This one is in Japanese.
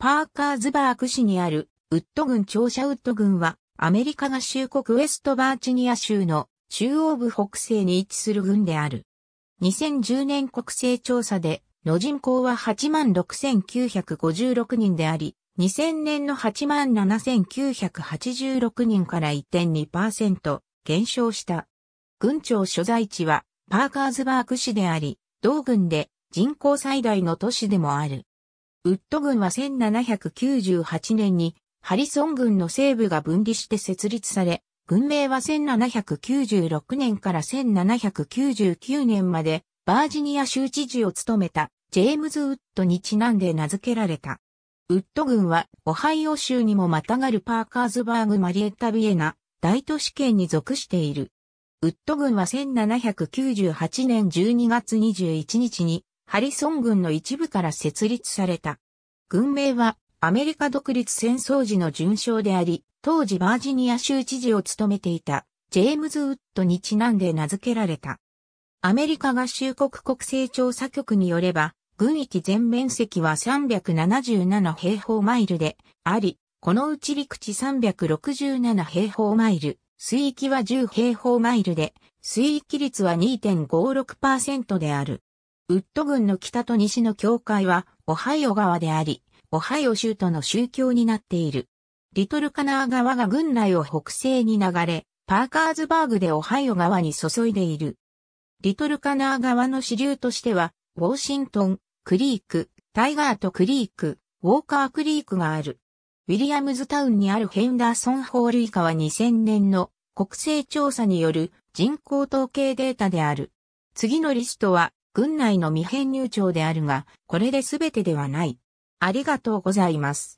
パーカーズバーク市にあるウッド郡庁舎ウッド郡はアメリカ合衆国ウェストバーチニア州の中央部北西に位置する郡である。2010年国勢調査での人口は86,956人であり、2000年の87,986人から1.2%減少した。郡庁所在地はパーカーズバーク市であり、同郡で人口最大の都市でもある。ウッド軍は1798年にハリソン軍の西部が分離して設立され、軍名は1796年から1799年までバージニア州知事を務めたジェームズ・ウッドにちなんで名付けられた。ウッド軍はオハイオ州にもまたがるパーカーズバーグ・マリエッタ・ビエナ大都市圏に属している。ウッド軍は1798年12月21日にハリソン軍の一部から設立された。軍名はアメリカ独立戦争時の順将であり、当時バージニア州知事を務めていたジェームズ・ウッドにちなんで名付けられた。アメリカ合衆国国勢調査局によれば、軍域全面積は377平方マイルであり、このうち陸地367平方マイル、水域は10平方マイルで、水域率は2.56%である。ウッド郡の北と西の境界は、オハイオ川であり、オハイオ州との宗教になっている。リトルカナー川が郡内を北西に流れ、パーカーズバーグでオハイオ川に注いでいる。リトルカナー川の支流としては、ウォーシントン、クリーク、タイガートクリーク、ウォーカークリークがある。ウィリアムズタウンにあるヘンダーソンホール以下は2000年の国勢調査による人口統計データである。次のリストは軍内の未編入庁であるが、これで全てではない。ありがとうございます。